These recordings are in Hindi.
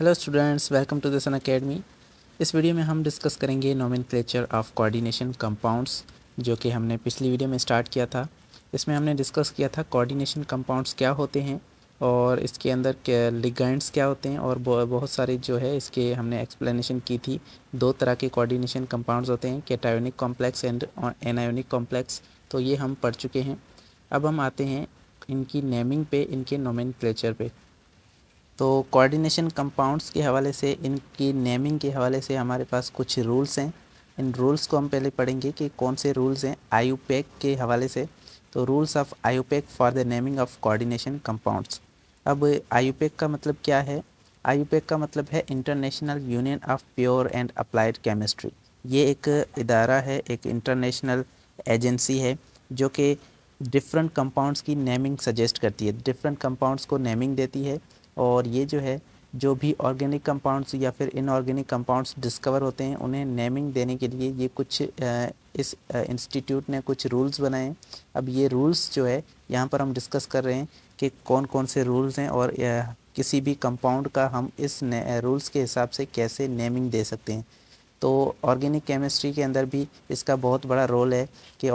हेलो स्टूडेंट्स वेलकम टू दिसन अकेडमी इस वीडियो में हम डिस्कस करेंगे नोमिन ऑफ कोऑर्डिनेशन कंपाउंड्स जो कि हमने पिछली वीडियो में स्टार्ट किया था इसमें हमने डिस्कस किया था कोऑर्डिनेशन कंपाउंड्स क्या होते हैं और इसके अंदर लिगेंड्स क्या होते हैं और बहुत सारे जो है इसके हमने एक्सप्लेनेशन की थी दो तरह के कॉर्डिनेशन कम्पाउंडस होते हैं cationic complex and anionic complex तो ये हम पढ़ चुके हैं अब हम आते हैं इनकी नेमिंग पे इनके नोमिन पे तो कोऑर्डिनेशन कंपाउंड्स के हवाले से इनकी नेमिंग के हवाले से हमारे पास कुछ रूल्स हैं इन रूल्स को हम पहले पढ़ेंगे कि कौन से रूल्स हैं आई के हवाले से तो rules of I for the naming of coordination compounds अब आई का मतलब क्या है आई का मतलब है International Union of Pure and Applied Chemistry ये एक इदारा है एक इंटरनेशनल एजेंसी है जो कि डिफरेंट कंपाउंड्स की नेमिंग सजेस्ट करती है डिफरेंट कंपाउंड्स को नेमिंग देती है और ये जो है जो भी ऑर्गेनिक कंपाउंड्स या फिर इनऑर्गेनिक कंपाउंड्स डिस्कवर होते हैं उन्हें नेमिंग देने के लिए ये कुछ इस इंस्टीट्यूट ने कुछ रूल्स बनाए हैं अब ये रूल्स जो है यहाँ पर हम डिस्कस कर रहे हैं कि कौन कौन से रूल्स हैं और किसी भी कंपाउंड का हम इस रूल्स के हिसाब से कैसे नेमिंग दे सकते हैं तो ऑर्गेनिक केमिस्ट्री के अंदर भी इसका बहुत बड़ा रोल है कि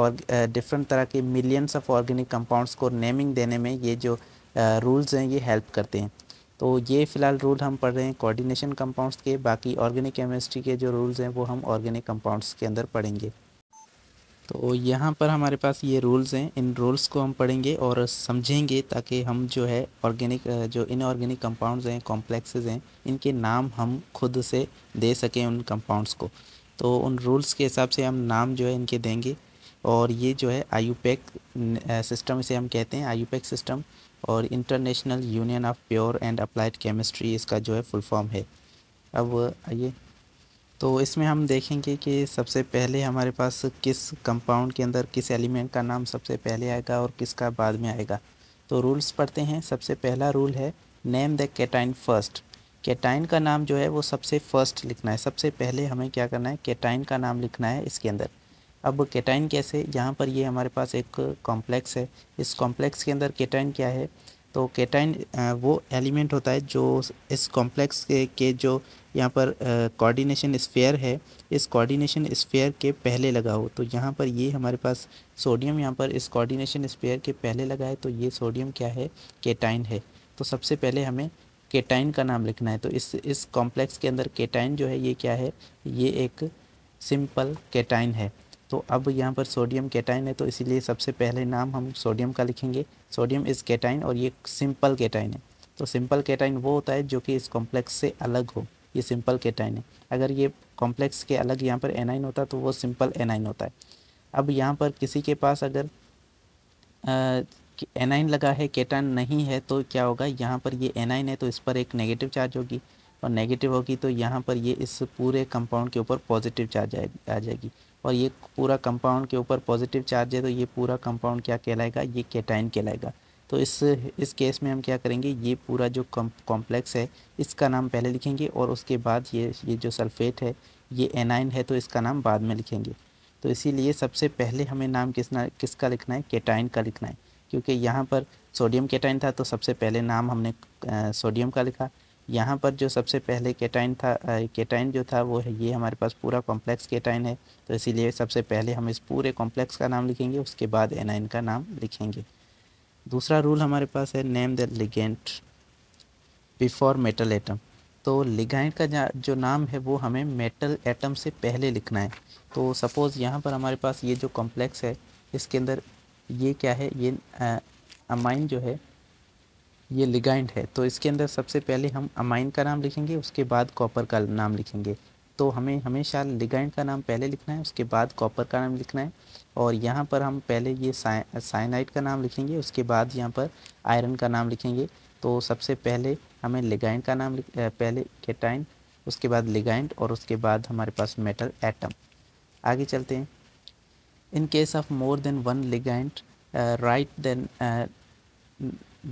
डिफरेंट तरह के मिलियंस ऑफ ऑर्गेनिक कंपाउंड्स को नेमिंग देने में ये जो रूल्स हैं ये हेल्प करते हैं तो ये फ़िलहाल रूल हम पढ़ रहे हैं कोऑर्डिनेशन कंपाउंड्स के बाकी ऑर्गेनिक केमिस्ट्री के जो रूल्स हैं वो हम ऑर्गेनिक कंपाउंड्स के अंदर पढ़ेंगे तो यहाँ पर हमारे पास ये रूल्स हैं इन रूल्स को हम पढ़ेंगे और समझेंगे ताकि हम जो है ऑर्गेनिक जो इनऑर्गेनिक कंपाउंड्स हैं कॉम्प्लेक्सेस हैं इनके नाम हम खुद से दे सकें उन कंपाउंड्स को तो उन रूल्स के हिसाब से हम नाम जो है इनके देंगे और ये जो है आयुपैक सिस्टम इसे हम कहते हैं आयुपैक सिस्टम और International Union of Pure and Applied Chemistry इसका जो है फुल फॉर्म है अब आइए तो इसमें हम देखेंगे कि सबसे पहले हमारे पास किस कंपाउंड के अंदर किस एलिमेंट का नाम सबसे पहले आएगा और किसका बाद में आएगा तो रूल्स पढ़ते हैं सबसे पहला रूल है name the cation first cation का नाम जो है वो सबसे फर्स्ट लिखना है सबसे पहले हमें क्या करना है कैटाइन का नाम लिखना है इसके अंदर अब केटाइन कैसे यहाँ पर ये हमारे पास एक कॉम्प्लेक्स है इस कॉम्प्लेक्स के अंदर केटाइन क्या है तो केटाइन वो एलिमेंट होता है जो इस कॉम्प्लेक्स के, के जो यहाँ पर कोऑर्डिनेशन स्फेयर है इस कोऑर्डिनेशन स्फेयर के पहले लगा हो तो यहाँ पर ये हमारे पास सोडियम यहाँ पर इस कोऑर्डिनेशन स्फेयर के पहले लगा है तो ये सोडियम क्या है केटाइन है तो सबसे पहले हमें केटाइन का नाम लिखना है तो इस इस कॉम्प्लेक्स के अंदर केटाइन जो है ये क्या है ये एक सिंपल केटाइन है तो अब यहाँ पर सोडियम केटाइन है तो इसीलिए सबसे पहले नाम हम सोडियम का लिखेंगे सोडियम इज़ केटाइन और ये सिंपल केटाइन है तो सिंपल केटाइन वो होता है जो कि इस कॉम्प्लेक्स से अलग हो ये सिंपल केटाइन है अगर ये कॉम्प्लेक्स के अलग यहाँ पर एनाइन होता तो वो सिंपल एनाइन होता है अब यहाँ पर किसी के पास अगर एनाइन लगा है केटाइन नहीं है तो क्या होगा यहाँ पर ये एनाइन है तो इस पर एक नेगेटिव चार्ज होगी और नेगेटिव होगी तो यहाँ पर ये इस पूरे कंपाउंड के ऊपर पॉजिटिव चार्ज आ जाएगी और ये पूरा कंपाउंड के ऊपर पॉजिटिव चार्ज है तो ये पूरा कंपाउंड क्या कहलाएगा ये केटाइन कहलाएगा तो इस इस केस में हम क्या करेंगे ये पूरा जो कॉम्प्लेक्स है इसका नाम पहले लिखेंगे और उसके बाद ये ये जो सल्फेट है ये एनाइन है तो इसका नाम बाद में लिखेंगे तो इसीलिए सबसे पहले हमें नाम किसना किसका लिखना है केटाइन का लिखना है क्योंकि यहाँ पर सोडियम केटाइन था तो सबसे पहले नाम हमने सोडियम का लिखा यहाँ पर जो सबसे पहले केटाइन था केटाइन जो था वो है ये हमारे पास पूरा कॉम्प्लेक्स केटाइन है तो इसीलिए सबसे पहले हम इस पूरे कॉम्प्लेक्स का नाम लिखेंगे उसके बाद एनाइन का नाम लिखेंगे दूसरा रूल हमारे पास है name the ligand before metal atom तो लिगेंट का जो नाम है वो हमें मेटल एटम से पहले लिखना है तो सपोज़ यहाँ पर हमारे पास ये जो कॉम्प्लेक्स है इसके अंदर ये क्या है ये अमाइन जो है ये लिगाइंड है तो इसके अंदर सबसे पहले हम अमाइन का नाम लिखेंगे उसके बाद कॉपर का नाम लिखेंगे तो हमें हमेशा लिगाइंड का नाम पहले लिखना है उसके बाद कॉपर का नाम लिखना है और यहाँ पर हम पहले ये साइनाइड का नाम लिखेंगे उसके बाद यहाँ पर आयरन का नाम लिखेंगे तो सबसे पहले हमें लिगाइंड का नाम पहले केटाइन उसके बाद लिगाइंड और उसके बाद हमारे पास मेटल एटम आगे चलते हैं in case of more than one ligand write then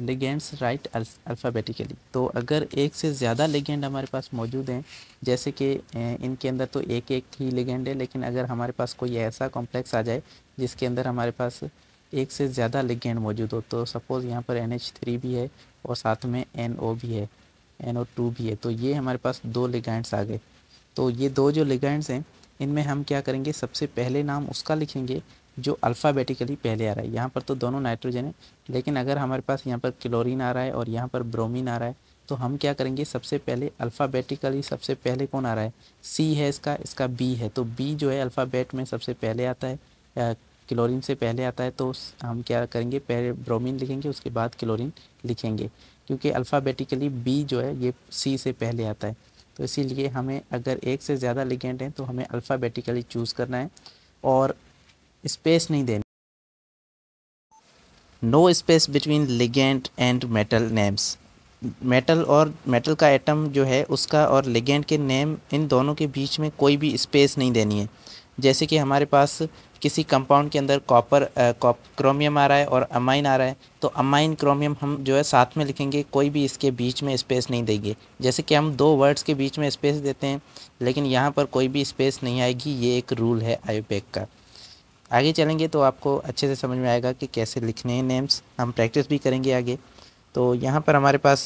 ligands write alphabetically तो अगर एक से ज़्यादा लिगेंड हमारे पास मौजूद हैं जैसे कि इनके अंदर तो एक एक ही लिगेंड है लेकिन अगर हमारे पास कोई ऐसा कॉम्प्लेक्स आ जाए जिसके अंदर हमारे पास एक से ज़्यादा लिगेंड मौजूद हो तो सपोज़ यहाँ पर एन एच थ्री भी है और साथ में एन ओ भी है एन ओ टू भी है तो ये हमारे पास दो लिगेंड्स आ गए तो ये दो जो लिगेंड्स हैं इनमें हम क्या करेंगे सबसे पहले नाम उसका लिखेंगे जो अल्फ़ाबेटिकली पहले आ रहा है यहाँ पर तो दोनों नाइट्रोजन है लेकिन अगर हमारे पास यहाँ पर क्लोरीन आ रहा है और यहाँ पर ब्रोमीन आ रहा है तो हम क्या करेंगे सबसे पहले अल्फ़ाबेटिकली सबसे पहले कौन आ रहा है सी है इसका इसका बी है तो बी जो है अल्फ़ाबेट में सबसे पहले आता है क्लोरीन से पहले आता है तो हम क्या करेंगे पहले ब्रोमीन लिखेंगे उसके बाद क्लोरीन लिखेंगे क्योंकि अल्फ़ाबेटिकली बी जो है ये सी से पहले आता है तो इसीलिए हमें अगर एक से ज़्यादा लिगेंड हैं तो हमें अल्फ़ाबेटिकली चूज़ करना है और स्पेस नहीं देनी no space between ligand and metal names metal और मेटल का एटम जो है उसका और लिगेंट के नेम इन दोनों के बीच में कोई भी स्पेस नहीं देनी है जैसे कि हमारे पास किसी कंपाउंड के अंदर कॉपर क्रोमियम आ रहा है और अमाइन आ रहा है तो अमाइन क्रोमियम हम जो है साथ में लिखेंगे कोई भी इसके बीच में स्पेस नहीं देंगे जैसे कि हम दो वर्ड्स के बीच में स्पेस देते हैं लेकिन यहाँ पर कोई भी स्पेस नहीं आएगी ये एक रूल है आयोपेक का आगे चलेंगे तो आपको अच्छे से समझ में आएगा कि कैसे लिखने हैं नेम्स हम प्रैक्टिस भी करेंगे आगे तो यहाँ पर हमारे पास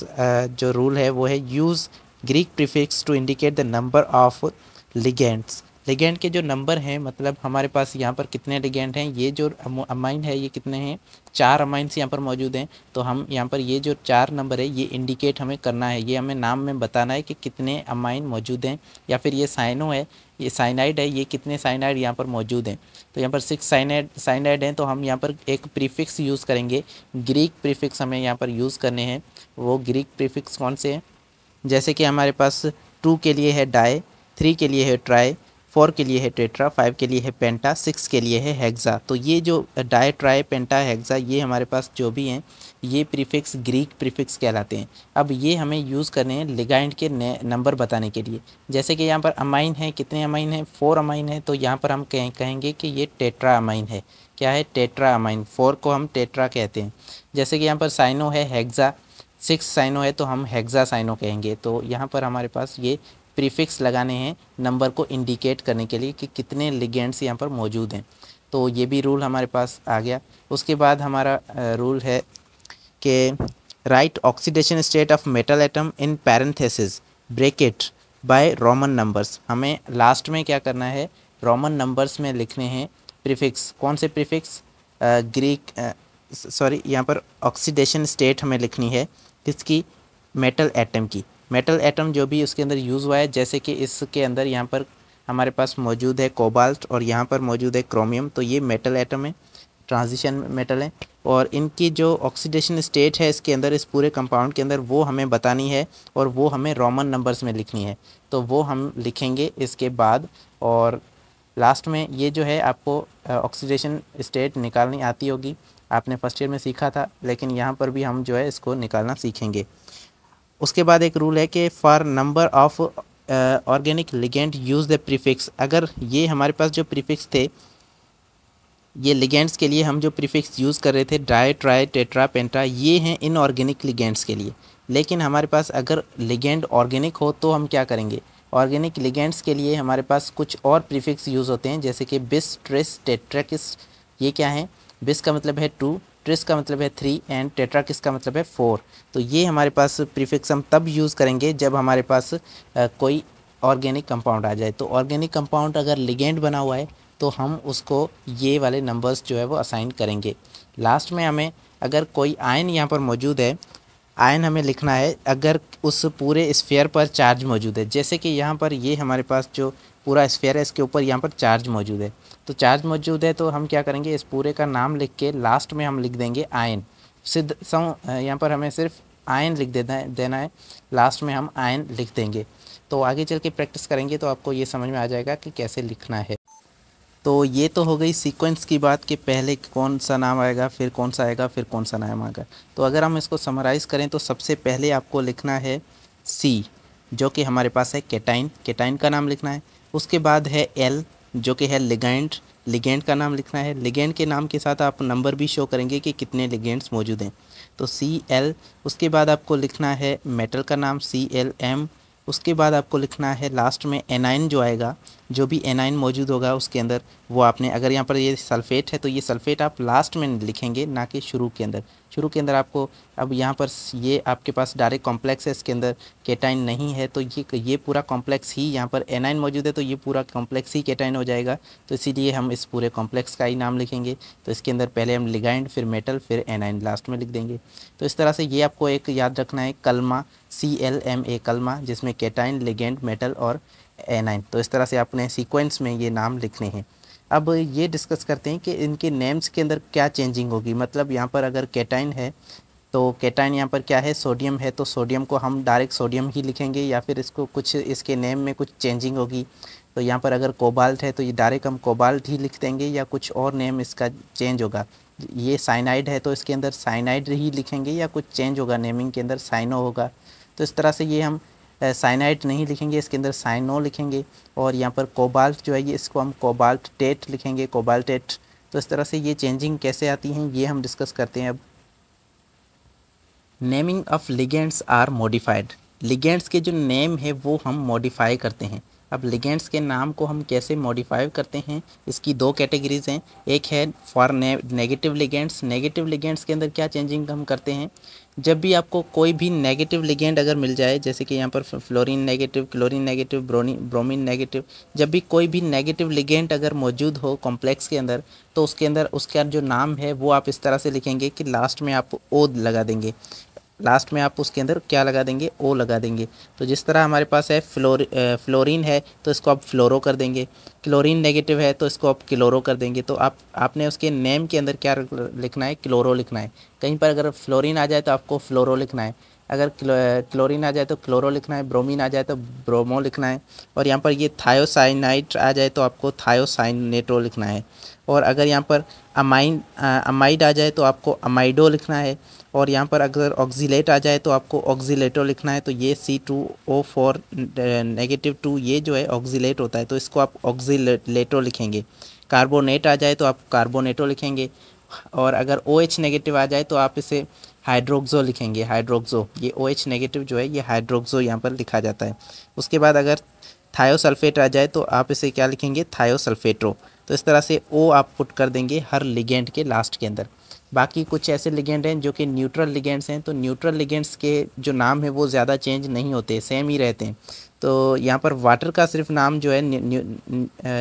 जो रूल है वो है use Greek prefix to indicate the number of ligands ligand के जो नंबर हैं मतलब हमारे पास यहाँ पर कितने लिगेंड हैं ये जो अमाइन है ये कितने हैं चार अमाइंस यहाँ पर मौजूद हैं तो हम यहाँ पर ये जो चार नंबर है ये इंडिकेट हमें करना है ये हमें नाम में बताना है कि कितने अमाइन मौजूद हैं या फिर ये साइनो है ये साइनाइड है ये कितने साइनाइड यहाँ पर मौजूद हैं तो यहाँ पर सिक्स साइनाइड साइनाइड हैं तो हम यहाँ पर एक प्रीफिक्स यूज़ करेंगे ग्रीक प्रीफिक्स हमें यहाँ पर यूज़ करने हैं वो ग्रीक प्रीफिक्स कौन से हैं जैसे कि हमारे पास टू के लिए है डाई थ्री के लिए है ट्राई फोर के लिए है टेट्रा फाइव के लिए है पेंटा सिक्स के लिए है हेग्ज़ा तो ये जो डाई ट्राई पेंटा हेग्जा ये हमारे पास जो भी हैं ये प्रीफिक्स ग्रीक प्रीफिक्स कहलाते हैं अब ये हमें यूज़ करने हैं लिगाइंड के नंबर बताने के लिए जैसे कि यहाँ पर अमाइन है कितने अमाइन है फोर अमाइन है तो यहाँ पर हम कह, कहेंगे कि ये टेट्रा अमाइन है क्या है टेट्रा अमाइन फोर को हम टेट्रा कहते हैं जैसे कि यहाँ पर साइनो है हेग्ज़ा सिक्स साइनो है तो हम हेग्ज़ा साइनो कहेंगे तो यहाँ पर हमारे पास ये प्रीफिक्स लगाने हैं नंबर को इंडिकेट करने के लिए कि कितने लिगेंड्स यहाँ पर मौजूद हैं तो ये भी रूल हमारे पास आ गया उसके बाद हमारा रूल है के write oxidation state of metal atom in parenthesis bracket by Roman numbers हमें लास्ट में क्या करना है रोमन नंबर्स में लिखने हैं प्रीफिक्स कौन से प्रीफिक्स ग्रीक सॉरी यहाँ पर ऑक्सीडेशन स्टेट हमें लिखनी है किसकी मेटल एटम की मेटल एटम जो भी उसके अंदर यूज़ हुआ है जैसे कि इसके अंदर यहाँ पर हमारे पास मौजूद है कोबाल्ट और यहाँ पर मौजूद है क्रोमियम तो ये मेटल एटम है ट्रांजिशन मेटल है और इनकी जो ऑक्सीडेशन स्टेट है इसके अंदर इस पूरे कंपाउंड के अंदर वो हमें बतानी है और वो हमें रोमन नंबर्स में लिखनी है तो वो हम लिखेंगे इसके बाद और लास्ट में ये जो है आपको ऑक्सीडेशन स्टेट निकालनी आती होगी आपने फर्स्ट ईयर में सीखा था लेकिन यहाँ पर भी हम जो है इसको निकालना सीखेंगे उसके बाद एक रूल है कि for number of organic ligand use the prefix अगर ये हमारे पास जो प्रीफिक्स थे ये लिगेंड्स के लिए हम जो प्रीफिक्स यूज़ कर रहे थे ड्राई ट्राई टेट्रा पेंट्रा ये हैं इनऑर्गेनिक लिगेंड्स के लिए लेकिन हमारे पास अगर लिगेंड ऑर्गेनिक हो तो हम क्या करेंगे ऑर्गेनिक लिगेंड्स के लिए हमारे पास कुछ और प्रीफिक्स यूज़ होते हैं जैसे कि बिस ट्रिस टेट्राकिस ये क्या है बिस का मतलब है टू ट्रिस का मतलब है थ्री एंड टेट्रा किस का मतलब है फोर तो ये हमारे पास प्रीफिक्स हम तब यूज़ करेंगे जब हमारे पास आ, कोई ऑर्गेनिक कंपाउंड आ जाए तो ऑर्गेनिक कंपाउंड अगर लिगेंड बना हुआ है तो हम उसको ये वाले नंबर्स जो है वो असाइन करेंगे लास्ट में हमें अगर कोई आयन यहाँ पर मौजूद है आयन हमें लिखना है अगर उस पूरे स्फेयर पर चार्ज मौजूद है जैसे कि यहाँ पर ये हमारे पास जो पूरा स्फेयर है इसके ऊपर यहाँ पर चार्ज मौजूद है तो चार्ज मौजूद है तो हम क्या करेंगे इस पूरे का नाम लिख के लास्ट में हम लिख देंगे आयन सिद्ध सौ यहाँ पर हमें सिर्फ आयन लिख देना है देना है लास्ट में हम आयन लिख देंगे तो आगे चल के प्रैक्टिस करेंगे तो आपको ये समझ में आ जाएगा कि कैसे लिखना है तो ये तो हो गई सीक्वेंस की बात कि पहले कौन सा नाम आएगा फिर कौन सा आएगा फिर कौन सा नाम आएगा तो अगर हम इसको समराइज़ करें तो सबसे पहले आपको लिखना है सी जो कि हमारे पास है केटाइन केटाइन का नाम लिखना है उसके बाद है एल जो कि है लिगेंड लिगेंड का नाम लिखना है लिगेंड के नाम के साथ आप नंबर भी शो करेंगे कि कितने लिगेंड्स मौजूद हैं तो सी एल उसके बाद आपको लिखना है मेटल का नाम सी एल एम उसके बाद आपको लिखना है लास्ट में एनाइन जो आएगा जो भी एनाइन मौजूद होगा उसके अंदर वो आपने अगर यहाँ पर ये सल्फेट है तो ये सल्फेट आप लास्ट में लिखेंगे ना कि शुरू के अंदर शुरू के अंदर आपको अब यहाँ पर ये आपके पास डायरेक्ट कॉम्प्लेक्स है इसके अंदर केटाइन नहीं है तो ये ये पूरा कॉम्प्लेक्स ही यहाँ पर एनाइन मौजूद है तो ये पूरा कॉम्प्लेक्स ही केटाइन हो जाएगा तो इसीलिए हम इस पूरे कॉम्प्लेक्स का ही नाम लिखेंगे तो इसके अंदर पहले हम लिगाइंड फिर मेटल फिर एनाइन लास्ट में लिख देंगे तो इस तरह से ये आपको एक याद रखना है कलमा सी एल एम ए कलमा जिसमें केटाइन लिगेंड मेटल और ए नाइन तो इस तरह से आपने सीक्वेंस में ये नाम लिखने हैं अब ये डिस्कस करते हैं कि इनके नेम्स के अंदर क्या चेंजिंग होगी मतलब यहाँ पर अगर कैटाइन है तो कैटाइन यहाँ पर क्या है सोडियम है तो सोडियम को हम डायरेक्ट सोडियम ही लिखेंगे या फिर इसको कुछ इसके नेम में कुछ चेंजिंग होगी तो यहाँ पर अगर कोबाल्ट है तो ये डायरेक्ट हम कोबाल्ट ही लिख देंगे या कुछ और नेम इसका चेंज होगा ये साइनाइड है तो इसके अंदर साइनाइड ही लिखेंगे या कुछ चेंज होगा नेमिंग के अंदर साइनो होगा तो इस तरह से ये हम साइनाइट नहीं लिखेंगे इसके अंदर साइनो लिखेंगे और यहाँ पर कोबाल्ट जो है ये इसको हम कोबाल्ट टेट लिखेंगे कोबाल्टेट तो इस तरह से ये चेंजिंग कैसे आती हैं ये हम डिस्कस करते हैं अब naming of ligands are modified ligands के जो नेम है वो हम मॉडिफाई करते हैं अब लिगेंड्स के नाम को हम कैसे मॉडिफाई करते हैं इसकी दो कैटेगरीज हैं एक है for negative ligands negative ligands के अंदर क्या चेंजिंग हम करते हैं जब भी आपको कोई भी नेगेटिव लिगेंड अगर मिल जाए जैसे कि यहाँ पर fluorine negative chlorine negative bromine negative जब भी कोई भी नेगेटिव लिगेंड अगर मौजूद हो कॉम्प्लेक्स के अंदर तो उसके अंदर उसका जो नाम है वो आप इस तरह से लिखेंगे कि लास्ट में आप ओद लगा देंगे लास्ट में आप उसके अंदर क्या लगा देंगे ओ लगा देंगे तो जिस तरह हमारे पास है फ्लोर फ्लोरीन है तो इसको आप फ्लोरो कर देंगे क्लोरीन नेगेटिव है तो इसको आप क्लोरो कर देंगे तो आप आपने उसके नेम के अंदर क्या लिखना है क्लोरो लिखना है कहीं पर अगर फ्लोरीन आ जाए तो आपको फ्लोरो लिखना है अगर क्लोरीन आ जाए तो क्लोरो लिखना है ब्रोमिन आ जाए तो ब्रोमो लिखना है और यहाँ पर ये थायोसाइनाइट आ जाए तो आपको थायोसाइनेटो लिखना है और अगर यहाँ पर अमाइन अमाइड आ जाए तो आपको अमाइडो लिखना है और यहाँ पर अगर ऑक्जीलेट आ जाए तो आपको ऑक्जीलेटो लिखना है तो ये C two O four negative two ये जो है ऑक्जीलेट होता है तो इसको आप ऑक्जीलेटो लिखेंगे कार्बोनेट आ जाए तो आप कार्बोनेटो लिखेंगे और अगर ओ OH एच नेगेटिव आ जाए तो आप इसे हाइड्रोक्सो लिखेंगे हाइड्रोक्सो ये ओ OH नेगेटिव जो है ये हाइड्रोक्सो यहाँ पर लिखा जाता है उसके बाद अगर थायोसल्फेट आ जाए तो आप इसे क्या लिखेंगे थायोसल्फेट्रो तो इस तरह से ओ आप पुट कर देंगे हर लिगेंड के लास्ट के अंदर बाकी कुछ ऐसे लिगेंड हैं जो कि न्यूट्रल लिगेंड्स हैं तो न्यूट्रल लिगेंड्स के जो नाम है वो ज़्यादा चेंज नहीं होते सेम ही रहते हैं तो यहाँ पर वाटर का सिर्फ नाम जो है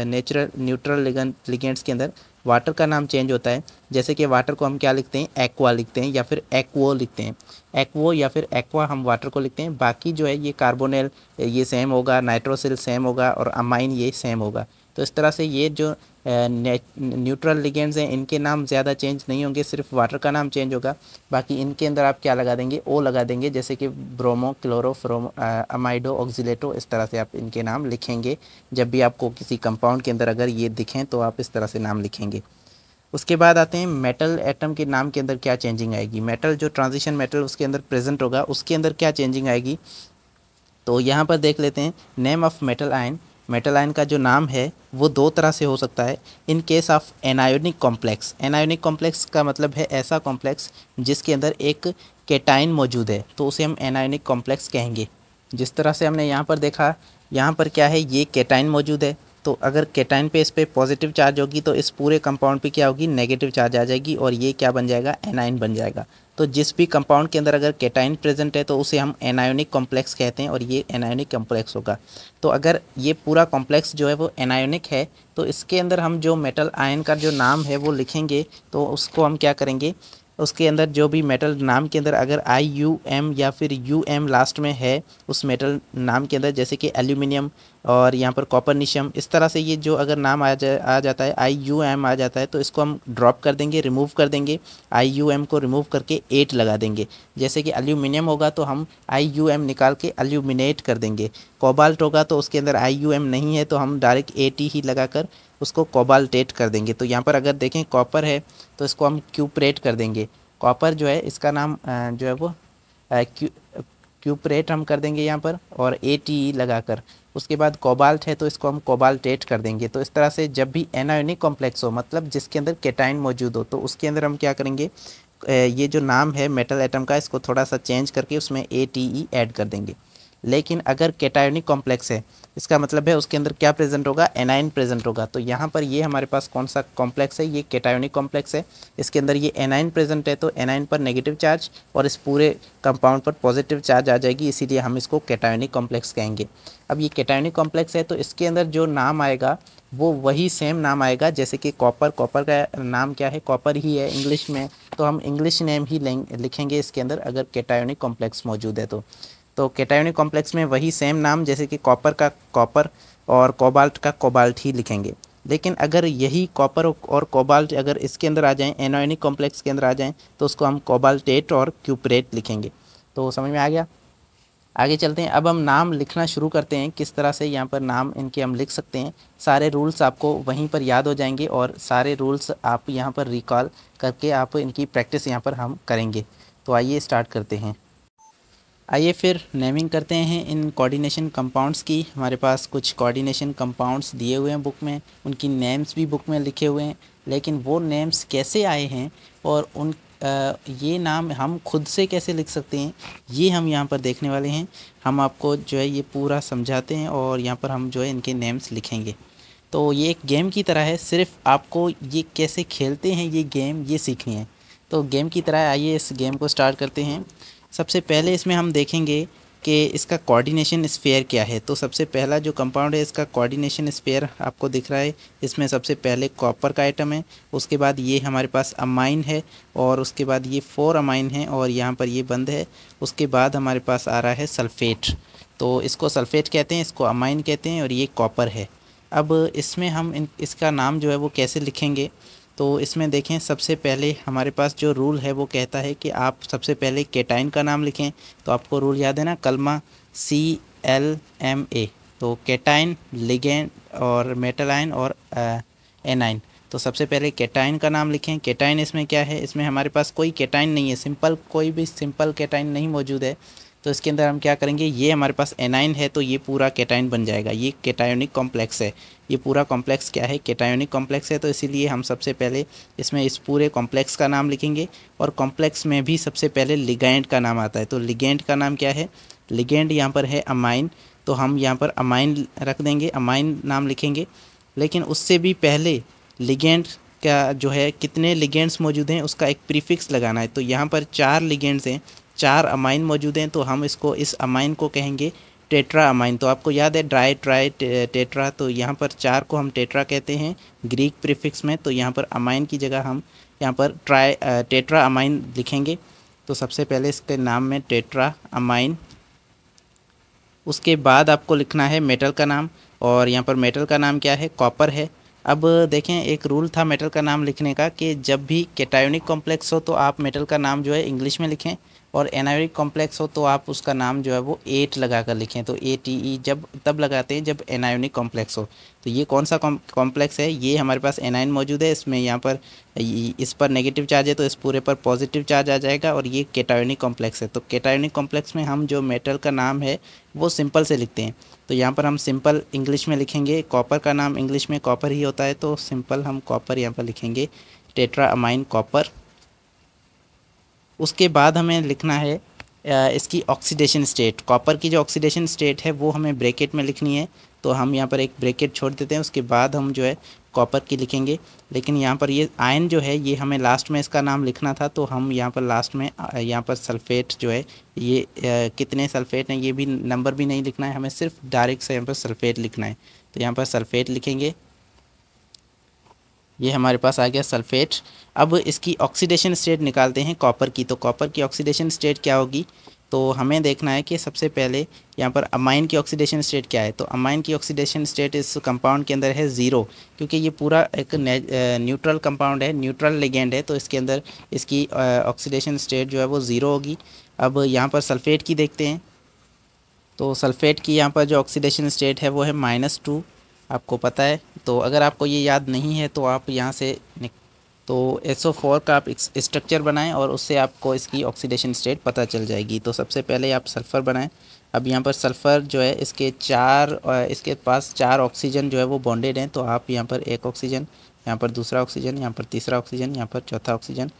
नेचुरल न्यूट्रल लिगेंड्स के अंदर वाटर का नाम चेंज होता है जैसे कि वाटर को हम क्या लिखते हैं एक्वा लिखते हैं या फिर एक्वो लिखते हैं एक्वो या फिर एक्वा हम वाटर को लिखते हैं बाकी जो है ये कार्बोनेल ये सेम होगा नाइट्रोसिल सेम होगा और अमाइन ये सेम होगा तो इस तरह से ये जो न्यूट्रल लिगेंड्स हैं इनके नाम ज़्यादा चेंज नहीं होंगे सिर्फ वाटर का नाम चेंज होगा बाकी इनके अंदर आप क्या लगा देंगे ओ लगा देंगे जैसे कि bromo chloro fluoro amido oxalato इस तरह से आप इनके नाम लिखेंगे जब भी आपको किसी कंपाउंड के अंदर अगर ये दिखें तो आप इस तरह से नाम लिखेंगे उसके बाद आते हैं मेटल एटम के नाम के अंदर क्या चेंजिंग आएगी मेटल जो ट्रांजिशन मेटल उसके अंदर प्रेजेंट होगा उसके अंदर क्या चेंजिंग आएगी तो यहाँ पर देख लेते हैं name of metal ion metal ion का जो नाम है वो दो तरह से हो सकता है in case of anionic complex anionic complex का मतलब है ऐसा कॉम्प्लेक्स जिसके अंदर एक केटाइन मौजूद है तो उसे हम एनायोनिक कॉम्प्लेक्स कहेंगे जिस तरह से हमने यहाँ पर देखा यहाँ पर क्या है ये केटाइन मौजूद है तो अगर केटाइन पे इस पर पॉजिटिव चार्ज होगी तो इस पूरे कंपाउंड पे क्या होगी नेगेटिव चार्ज आ जाएगी और ये क्या बन जाएगा एनाइन बन जाएगा तो जिस भी कंपाउंड के अंदर अगर केटाइन प्रेजेंट है तो उसे हम एनायोनिक कॉम्प्लेक्स कहते हैं और ये एनायोनिक कॉम्प्लेक्स होगा तो अगर ये पूरा कॉम्प्लेक्स जो है वो एनायोनिक है तो इसके अंदर हम जो मेटल आयन का जो नाम है वो लिखेंगे तो उसको हम क्या करेंगे उसके अंदर जो भी मेटल नाम के अंदर अगर आई यू एम या फिर यू एम लास्ट में है उस मेटल नाम के अंदर जैसे कि एल्यूमिनियम और यहाँ पर कॉपर निशियम इस तरह से ये जो अगर नाम आ जा आ जाता है आई यू एम आ जाता है तो इसको हम ड्रॉप कर देंगे रिमूव कर देंगे आई यू एम को रिमूव करके एट लगा देंगे जैसे कि अल्यूमिनियम होगा तो हम आई यू एम निकाल के अल्यूमिनेट कर देंगे कोबाल्ट होगा तो उसके अंदर आई यू एम नहीं है तो हम डायरेक्ट ए टी ही लगा कर उसको कोबाल्टेट कर देंगे तो यहाँ पर अगर देखें कॉपर है तो इसको हम क्यूपरेट कर देंगे कॉपर जो है इसका नाम जो है वो क्यू क्यूपरेट हम कर देंगे यहाँ पर और ए टी लगा कर उसके बाद कोबाल्ट है तो इसको हम कोबाल्टेट कर देंगे तो इस तरह से जब भी एनायोनिक कॉम्प्लेक्स हो मतलब जिसके अंदर केटाइन मौजूद हो तो उसके अंदर हम क्या करेंगे ये जो नाम है मेटल एटम का इसको थोड़ा सा चेंज करके उसमें ए टी ई एड कर देंगे लेकिन अगर केटायोनिक कॉम्प्लेक्स है इसका मतलब है उसके अंदर क्या प्रेजेंट होगा एनाइन प्रेजेंट होगा तो यहाँ पर ये हमारे पास कौन सा कॉम्प्लेक्स है ये केटायोनिक कॉम्प्लेक्स है इसके अंदर ये एनाइन प्रेजेंट है तो एनाइन पर नेगेटिव चार्ज और इस पूरे कंपाउंड पर पॉजिटिव चार्ज आ जाएगी इसीलिए हम इसको केटायोनिक कॉम्प्लेक्स कहेंगे अब ये केटायोनिक कॉम्प्लेक्स है तो इसके अंदर जो नाम आएगा वो वही सेम नाम आएगा जैसे कि कॉपर कॉपर का नाम क्या है कॉपर ही है इंग्लिश में तो हम इंग्लिश नेम ही लिखेंगे इसके अंदर अगर केटायोनिक कॉम्प्लेक्स मौजूद है तो तो कैटायोनिक कॉम्प्लेक्स में वही सेम नाम जैसे कि कॉपर का कॉपर और कोबाल्ट का कोबाल्ट ही लिखेंगे लेकिन अगर यही कॉपर और कोबाल्ट अगर इसके अंदर आ जाएं एनोइनिक कॉम्प्लेक्स के अंदर आ जाएं तो उसको हम कोबाल्टेट और क्यूपरेट लिखेंगे तो समझ में आ गया आगे चलते हैं अब हम नाम लिखना शुरू करते हैं किस तरह से यहाँ पर नाम इनके हम लिख सकते हैं सारे रूल्स आपको वहीं पर याद हो जाएंगे और सारे रूल्स आप यहाँ पर रिकॉल करके आप इनकी प्रैक्टिस यहाँ पर हम करेंगे तो आइए स्टार्ट करते हैं आइए फिर नेमिंग करते हैं इन कोऑर्डिनेशन कंपाउंड्स की हमारे पास कुछ कोऑर्डिनेशन कंपाउंड्स दिए हुए हैं बुक में उनकी नेम्स भी बुक में लिखे हुए हैं लेकिन वो नेम्स कैसे आए हैं और उन आ, ये नाम हम खुद से कैसे लिख सकते हैं ये हम यहाँ पर देखने वाले हैं हम आपको जो है ये पूरा समझाते हैं और यहाँ पर हम जो है इनके नेम्स लिखेंगे तो ये एक गेम की तरह है सिर्फ आपको ये कैसे खेलते हैं ये गेम ये सीखनी है तो गेम की तरह आइए इस गेम को स्टार्ट करते हैं सबसे पहले इसमें हम देखेंगे कि इसका कोऑर्डिनेशन स्पेयर क्या है तो सबसे पहला जो कंपाउंड है इसका कोऑर्डिनेशन स्पेयर आपको दिख रहा है इसमें सबसे पहले कॉपर का आइटम है उसके बाद ये हमारे पास अमाइन है और उसके बाद ये फोर अमाइन है और यहाँ पर ये बंद है उसके बाद हमारे पास आ रहा है सल्फेट तो इसको सल्फेट कहते हैं इसको अमाइन कहते हैं और ये कॉपर है अब इसमें हम इन इसका नाम जो है वो कैसे लिखेंगे तो इसमें देखें सबसे पहले हमारे पास जो रूल है वो कहता है कि आप सबसे पहले केटाइन का नाम लिखें तो आपको रूल याद है ना कलमा सी एल एम ए तो केटाइन लिगेंड और आइन और एनाइन तो सबसे पहले केटाइन का नाम लिखें केटाइन इसमें क्या है इसमें हमारे पास कोई केटाइन नहीं है सिंपल कोई भी सिंपल केटाइन नहीं मौजूद है तो इसके अंदर हम क्या करेंगे ये हमारे पास एनाइन है तो ये पूरा केटाइन बन जाएगा ये केटायोनिक कॉम्प्लेक्स है ये पूरा कॉम्प्लेक्स क्या है केटायोनिक कॉम्प्लेक्स है तो इसीलिए हम सबसे पहले इसमें इस पूरे कॉम्प्लेक्स का नाम लिखेंगे और कॉम्प्लेक्स में भी सबसे पहले लिगेंड का नाम आता है तो लिगेंड का नाम क्या है लिगेंड यहाँ पर है अमाइन तो हम यहाँ पर अमाइन रख देंगे अमाइन नाम लिखेंगे लेकिन उससे भी पहले लिगेंड का जो है कितने लिगेंड्स मौजूद हैं उसका एक प्रीफिक्स लगाना है तो यहाँ पर चार लिगेंड्स हैं चार अमाइन मौजूद हैं तो हम इसको इस अमाइन को कहेंगे टेट्रा अमाइन तो आपको याद है ड्राई ट्राई टेट्रा तो यहाँ पर चार को हम टेट्रा कहते हैं ग्रीक प्रीफिक्स में तो यहाँ पर अमाइन की जगह हम यहाँ पर ट्राई टेट्रा अमाइन लिखेंगे तो सबसे पहले इसके नाम में टेट्रा अमाइन उसके बाद आपको लिखना है मेटल का नाम और यहाँ पर मेटल का नाम क्या है कॉपर है अब देखें एक रूल था मेटल का नाम लिखने का कि जब भी कैटायोनिक कॉम्प्लेक्स हो तो आप मेटल का नाम जो है इंग्लिश में लिखें और एनायरिक कॉम्प्लेक्स हो तो आप उसका नाम जो है वो एट लगा कर लिखें तो ए टी ई जब तब लगाते हैं जब एनायोनिक कॉम्प्लेक्स हो तो ये कौन सा कॉम्प्लेक्स है ये हमारे पास एनायन मौजूद है इसमें यहाँ पर इस पर नेगेटिव चार्ज है तो इस पूरे पर पॉजिटिव चार्ज आ जाएगा और ये केटायोनिक कॉम्प्लेक्स है तो केटायोनिक कॉम्प्लेक्स में हम जो मेटल का नाम है वो सिंपल से लिखते हैं तो यहाँ पर हम सिंपल इंग्लिश में लिखेंगे कॉपर का नाम इंग्लिश में कॉपर ही होता है तो सिंपल हम कॉपर यहाँ पर लिखेंगे टेट्रा अमाइन कॉपर उसके बाद हमें लिखना है इसकी ऑक्सीडेशन स्टेट कॉपर की जो ऑक्सीडेशन स्टेट है वो हमें ब्रैकेट में लिखनी है तो हम यहाँ पर एक ब्रैकेट छोड़ देते हैं उसके बाद हम जो है कॉपर की लिखेंगे लेकिन यहाँ पर ये आयन जो है ये हमें लास्ट में इसका नाम लिखना था तो हम यहाँ पर लास्ट में यहाँ पर सल्फेट जो है ये कितने सल्फेट हैं ये भी नंबर भी नहीं लिखना है हमें सिर्फ डायरेक्ट से यहाँ पर सल्फेट लिखना है तो यहाँ पर सल्फेट लिखेंगे ये हमारे पास आ गया सल्फेट अब इसकी ऑक्सीडेशन स्टेट निकालते हैं कॉपर की तो कॉपर की ऑक्सीडेशन स्टेट क्या होगी तो हमें देखना है कि सबसे पहले यहाँ पर अमाइन की ऑक्सीडेशन स्टेट क्या है तो अमाइन की ऑक्सीडेशन स्टेट इस कंपाउंड के अंदर है ज़ीरो क्योंकि ये पूरा एक न्यूट्रल कंपाउंड है न्यूट्रल लिगेंड है तो इसके अंदर इसकी ऑक्सीडेशन स्टेट जो है वो ज़ीरो होगी अब यहाँ पर सल्फेट की देखते हैं तो सल्फेट की यहाँ पर जो ऑक्सीडेशन स्टेट है वो है माइनस टू आपको पता है तो अगर आपको ये याद नहीं है तो आप यहाँ से तो ओ फोर का आप स्ट्रक्चर बनाएं और उससे आपको इसकी ऑक्सीडेशन स्टेट पता चल जाएगी तो सबसे पहले आप सल्फ़र बनाएं अब यहाँ पर सल्फ़र जो है इसके चार इसके पास चार ऑक्सीजन जो है वो बॉन्डेड हैं तो आप यहाँ पर एक ऑक्सीजन यहाँ पर दूसरा ऑक्सीजन यहाँ पर तीसरा ऑक्सीजन यहाँ पर चौथा ऑक्सीजन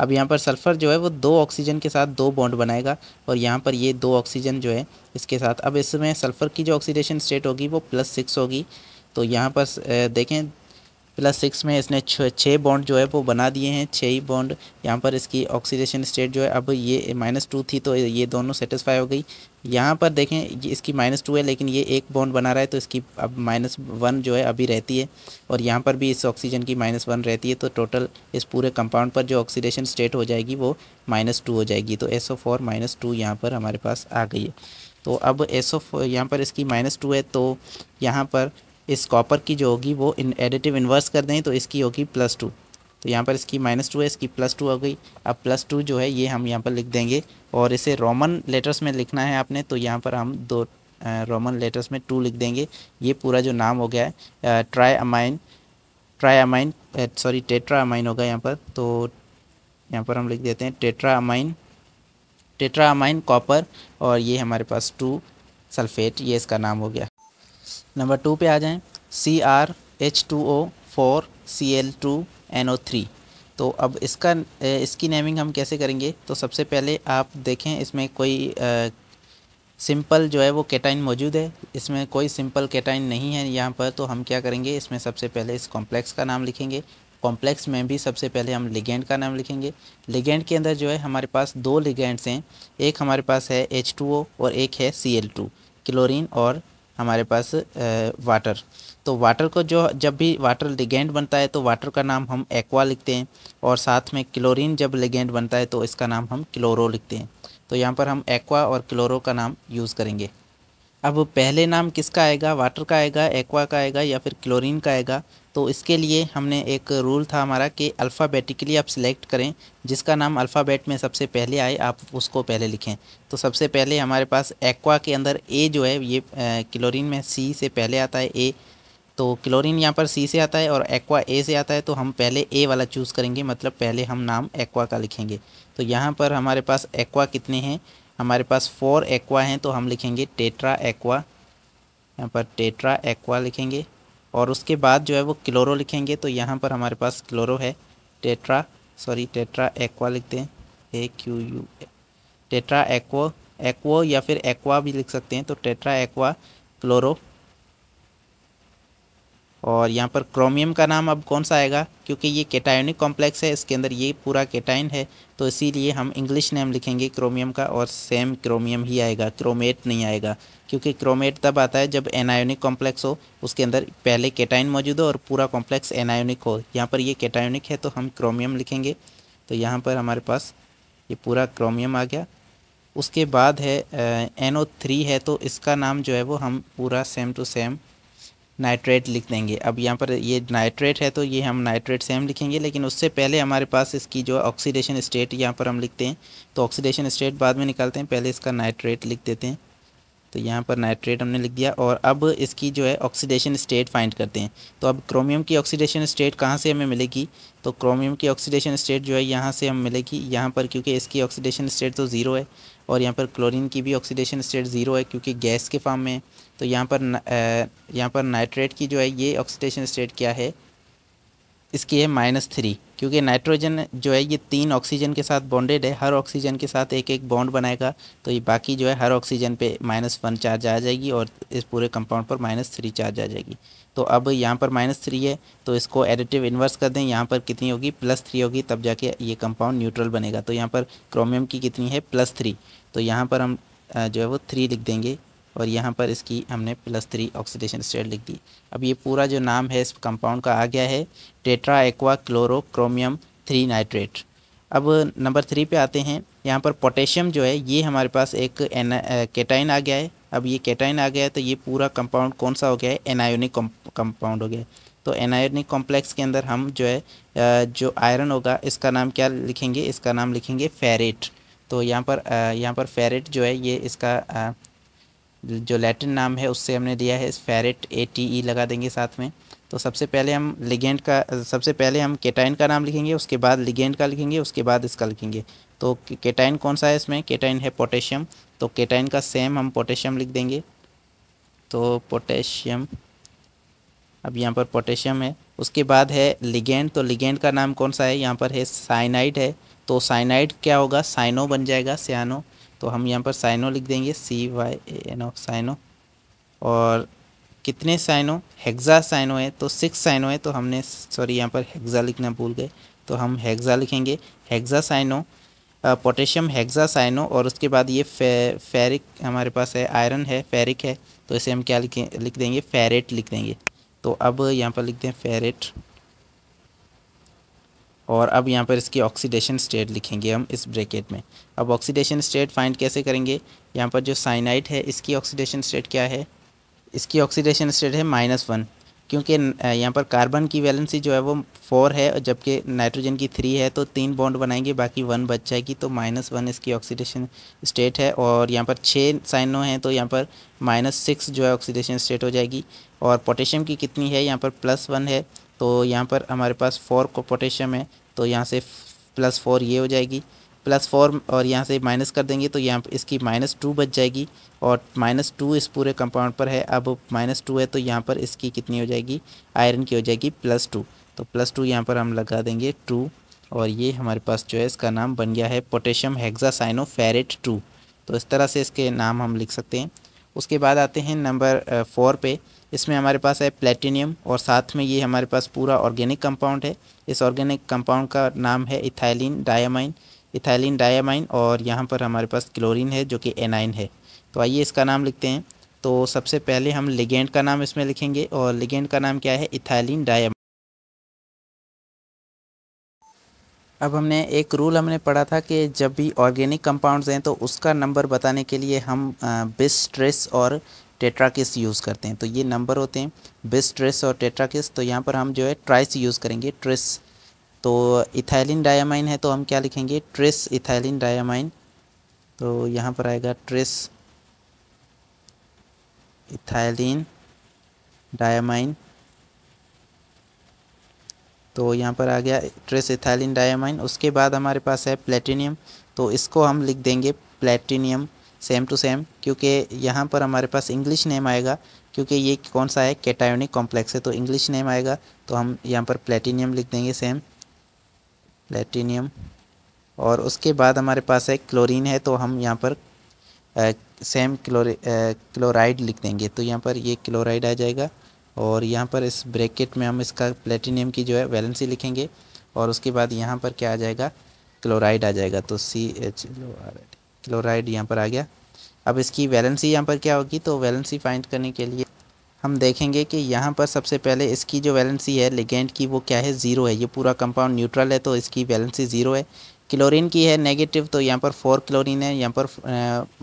अब यहाँ पर सल्फ़र जो है वो दो ऑक्सीजन के साथ दो बॉन्ड बनाएगा और यहाँ पर ये दो ऑक्सीजन जो है इसके साथ अब इसमें सल्फ़र की जो ऑक्सीडेशन स्टेट होगी वो प्लस सिक्स होगी तो यहाँ पर देखें प्लस सिक्स में इसने छः बॉन्ड जो है वो बना दिए हैं छः ही बॉन्ड यहाँ पर इसकी ऑक्सीडेशन स्टेट जो है अब ये माइनस टू थी तो ये दोनों सेटिस्फाई हो गई यहाँ पर देखें इसकी माइनस टू है लेकिन ये एक बॉन्ड बना रहा है तो इसकी अब माइनस वन जो है अभी रहती है और यहाँ पर भी इस ऑक्सीजन की माइनस वन रहती है तो टोटल इस पूरे कंपाउंड पर जो ऑक्सीडेशन स्टेट हो जाएगी वो माइनस टू हो जाएगी तो S O four minus two यहाँ पर हमारे पास आ गई है तो अब एस ओ यहाँ पर इसकी माइनस टू है तो यहाँ पर इस कॉपर की जो होगी वो इन एडिटिव इन्वर्स कर दें तो इसकी होगी प्लस टू तो यहाँ पर इसकी माइनस टू है इसकी प्लस टू हो गई अब प्लस टू जो है ये हम यहाँ पर लिख देंगे और इसे रोमन लेटर्स में लिखना है आपने तो यहाँ पर हम दो रोमन लेटर्स में टू लिख देंगे ये पूरा जो नाम हो गया है tri amine tri amine sorry tetra amine होगा यहाँ पर तो यहाँ पर हम लिख देते हैं tetra amine tetra amine copper और ये हमारे पास टू सल्फेट ये इसका नाम हो गया नंबर टू पे आ जाएं C R H two O four C L two N O three तो अब इसका इसकी नेमिंग हम कैसे करेंगे तो सबसे पहले आप देखें इसमें कोई सिंपल जो है वो केटाइन मौजूद है इसमें कोई सिंपल केटाइन नहीं है यहाँ पर तो हम क्या करेंगे इसमें सबसे पहले इस कॉम्प्लेक्स का नाम लिखेंगे कॉम्प्लेक्स में भी सबसे पहले हम लिगेंड का नाम लिखेंगे लिगेंड के अंदर जो है हमारे पास दो लिगेंड्स हैं एक हमारे पास है एच टू ओ और एक है सी एल टू क्लोरीन और हमारे पास वाटर तो वाटर को जो जब भी वाटर लिगेंड बनता है तो वाटर का नाम हम एक्वा लिखते हैं और साथ में क्लोरीन जब लिगेंड बनता है तो इसका नाम हम क्लोरो लिखते हैं तो यहाँ पर हम एक्वा और क्लोरो का नाम यूज़ करेंगे अब पहले नाम किसका आएगा वाटर का आएगा एक्वा का आएगा या फिर क्लोरीन का आएगा तो इसके लिए हमने एक रूल था हमारा कि अल्फ़ाबेटिकली आप सिलेक्ट करें जिसका नाम अल्फ़ाबेट में सबसे पहले आए आप उसको पहले लिखें तो सबसे पहले हमारे पास एक्वा के अंदर ए जो है ये क्लोरीन में सी से पहले आता है ए तो क्लोरीन यहाँ पर सी से आता है और एक्वा ए से आता है तो हम पहले ए वाला चूज़ करेंगे मतलब पहले हम नाम एक्वा का लिखेंगे तो यहाँ पर हमारे पास एक्वा कितने हैं हमारे पास फोर एक्वा हैं तो हम लिखेंगे टेट्रा एक्वा यहाँ पर टेट्रा एक्वा लिखेंगे और उसके बाद जो है वो क्लोरो लिखेंगे तो यहाँ पर हमारे पास क्लोरो है टेट्रा सॉरी टेट्रा एक्वा लिखते हैं A Q U tetra aqua aqua या फिर एक्वा भी लिख सकते हैं तो टेट्रा एक्वा क्लोरो और यहाँ पर क्रोमियम का नाम अब कौन सा आएगा क्योंकि ये केटायनिक कॉम्प्लेक्स है इसके अंदर ये पूरा केटाइन है तो इसीलिए हम इंग्लिश नेम लिखेंगे क्रोमियम का और सेम क्रोमियम ही आएगा क्रोमेट नहीं आएगा क्योंकि क्रोमेट तब आता है जब एनायोनिक कॉम्प्लेक्स हो उसके अंदर पहले केटाइन मौजूद हो और पूरा कॉम्प्लेक्स एनायोनिक हो यहाँ पर ये केटायोनिक है तो हम क्रोमियम लिखेंगे तो यहाँ पर हमारे पास ये पूरा क्रोमियम आ गया उसके बाद है एन थ्री है तो इसका नाम जो है वो हम पूरा सेम टू सेम नाइट्रेट लिख देंगे अब यहाँ पर ये नाइट्रेट है तो ये हम नाइट्रेट सेम लिखेंगे लेकिन उससे पहले हमारे पास इसकी जो ऑक्सीडेशन स्टेट यहाँ पर हम लिखते हैं तो ऑक्सीडेशन स्टेट बाद में निकालते हैं पहले इसका नाइट्रेट लिख देते हैं तो यहाँ पर नाइट्रेट हमने लिख दिया और अब इसकी जो है ऑक्सीडेशन स्टेट फाइंड करते हैं तो अब क्रोमियम की ऑक्सीडेशन स्टेट कहाँ से हमें मिलेगी तो क्रोमियम की ऑक्सीडेशन स्टेट जो है यहाँ से हम मिलेगी यहाँ पर क्योंकि इसकी ऑक्सीडेशन स्टेट तो ज़ीरो है और यहाँ पर क्लोरीन की भी ऑक्सीडेशन स्टेट ज़ीरो है क्योंकि गैस के फार्म में है तो यहाँ पर यहाँ पर नाइट्रेट की जो है ये ऑक्सीडेशन स्टेट क्या है इसकी है माइनस थ्री क्योंकि नाइट्रोजन जो है ये तीन ऑक्सीजन के साथ बॉन्डेड है हर ऑक्सीजन के साथ एक एक बॉन्ड बनाएगा तो ये बाकी जो है हर ऑक्सीजन पे माइनस वन चार्ज आ जाएगी और इस पूरे कंपाउंड पर माइनस थ्री चार्ज आ जाएगी तो अब यहाँ पर माइनस थ्री है तो इसको एडिटिव इन्वर्स कर दें यहाँ पर कितनी होगी प्लस थ्री होगी तब जाके ये कंपाउंड न्यूट्रल बनेगा तो यहाँ पर क्रोमियम की कितनी है प्लस थ्री तो यहाँ पर हम जो है वो थ्री लिख देंगे और यहाँ पर इसकी हमने प्लस थ्री ऑक्सीडेशन स्टेट लिख दी अब ये पूरा जो नाम है इस कंपाउंड का आ गया है tetra aqua chloro chromium three nitrate अब नंबर थ्री पे आते हैं यहाँ पर पोटेशियम जो है ये हमारे पास एक कैटाइन केटाइन आ गया है अब ये केटाइन आ गया है तो ये पूरा कंपाउंड कौन सा हो गया है एनायोनिक कंपाउंड हो गया है तो एनायोनिक कॉम्प्लेक्स के अंदर हम जो है जो आयरन होगा इसका नाम क्या लिखेंगे इसका नाम लिखेंगे फेरेट तो यहाँ पर यहाँ पर फेरेट जो है ये इसका जो लैटिन नाम है उससे हमने दिया है फेरेट ए टी ई लगा देंगे साथ में तो सबसे पहले हम लिगेंड का सबसे पहले हम केटाइन का नाम लिखेंगे उसके बाद लिगेंड का लिखेंगे उसके बाद इसका लिखेंगे तो केटाइन कौन सा है इसमें केटाइन है पोटेशियम तो केटाइन का सेम हम पोटेशियम लिख देंगे तो पोटेशियम अब यहाँ पर पोटेशियम है उसके बाद है लिगेंड तो लिगेंड का नाम कौन सा है यहाँ पर है साइनाइड है तो साइनाइड क्या होगा साइनो बन जाएगा सियानो तो हम यहाँ पर साइनो लिख देंगे C Y A N of cyano और कितने साइनो हेक्सा साइनो है तो सिक्स साइनो है तो हमने सॉरी यहाँ पर हेक्सा लिखना भूल गए तो हम हेक्सा लिखेंगे hexa cyano potassium hexa cyano और उसके बाद ये फे, फेरिक हमारे पास है आयरन है फेरिक है तो इसे हम क्या लिखें लिख देंगे फेरेट लिख देंगे तो अब यहाँ पर लिखते हैं फेरेट और अब यहाँ पर इसकी ऑक्सीडेशन स्टेट लिखेंगे हम इस ब्रैकेट में अब ऑक्सीडेशन स्टेट फाइंड कैसे करेंगे यहाँ पर जो साइनाइट है इसकी ऑक्सीडेशन स्टेट क्या है इसकी ऑक्सीडेशन स्टेट है माइनस वन क्योंकि यहाँ पर कार्बन की वैलेंसी जो है वो फोर है जबकि नाइट्रोजन की थ्री है तो तीन बॉन्ड बनाएंगे बाकी वन बच जाएगी तो माइनस वन इसकी ऑक्सीडेशन स्टेट है और यहाँ पर छः साइनो हैं तो यहाँ पर माइनस सिक्स जो है ऑक्सीडेशन स्टेट हो जाएगी और पोटेशियम की कितनी है यहाँ पर प्लस वन है तो यहाँ पर हमारे पास फोर को पोटेशियम है तो यहाँ से प्लस फोर ये हो जाएगी प्लस फोर और यहाँ से माइनस कर देंगे तो यहाँ इसकी माइनस टू बच जाएगी और माइनस टू इस पूरे कंपाउंड पर है अब माइनस टू है तो यहाँ पर इसकी कितनी हो जाएगी आयरन की हो जाएगी प्लस टू तो प्लस टू यहाँ पर हम लगा देंगे टू और ये हमारे पास जो है इसका नाम बन गया है पोटेशियम हेक्सासाइनो फेरेट टू तो इस तरह से इसके नाम हम लिख सकते हैं उसके बाद आते हैं नंबर फोर पे इसमें हमारे पास है प्लेटिनियम और साथ में ये हमारे पास पूरा ऑर्गेनिक कंपाउंड है इस ऑर्गेनिक कंपाउंड का नाम है इथाइलिन डायामाइन इथाइलिन डायामाइन और यहाँ पर हमारे पास क्लोरीन है जो कि एनाइन है तो आइए इसका नाम लिखते हैं तो सबसे पहले हम लिगेंड का नाम इसमें लिखेंगे और लिगेंड का नाम क्या है इथाइलिन डायामाइन अब हमने एक रूल हमने पढ़ा था कि जब भी ऑर्गेनिक कंपाउंड्स हैं तो उसका नंबर बताने के लिए हम बिस स्ट्रेस और टेट्राकिस यूज़ करते हैं तो ये नंबर होते हैं बिस ट्रेस और टेट्राकिस तो यहाँ पर हम जो है ट्राइस यूज़ करेंगे ट्रेस तो इथाइलिन डायामाइन है तो हम क्या लिखेंगे ट्रेस इथाइलिन डायामाइन तो यहाँ पर आएगा ट्रेस इथाइलिन डायामाइन तो यहाँ पर आ गया ट्रेस इथाइलिन डायामाइन उसके बाद हमारे पास है प्लेटिनियम तो इसको हम लिख देंगे प्लेटिनियम सेम टू सेम क्योंकि यहाँ पर हमारे पास इंग्लिश नेम आएगा क्योंकि ये कौन सा है कैटायोनिक कॉम्प्लेक्स है तो इंग्लिश नेम आएगा तो हम यहाँ पर प्लेटिनियम लिख देंगे सेम प्लेटिनियम और उसके बाद हमारे पास है क्लोरीन है तो हम यहाँ पर आ, सेम क्लोरी क्लोराइड लिख देंगे तो यहाँ पर ये क्लोराइड आ जाएगा और यहाँ पर इस ब्रैकेट में हम इसका प्लेटिनियम की जो है वैलेंसी लिखेंगे और उसके बाद यहाँ पर क्या आ जाएगा क्लोराइड आ जाएगा तो सी एच लो आर क्लोराइड यहाँ पर आ गया अब इसकी वैलेंसी यहाँ पर क्या होगी तो वैलेंसी फाइंड करने के लिए हम देखेंगे कि यहाँ पर सबसे पहले इसकी जो वैलेंसी है लिगेंड की वो क्या है ज़ीरो है ये पूरा कंपाउंड न्यूट्रल है तो इसकी वैलेंसी ज़ीरो है क्लोरीन की है नेगेटिव तो यहाँ पर फोर क्लोरीन है यहाँ पर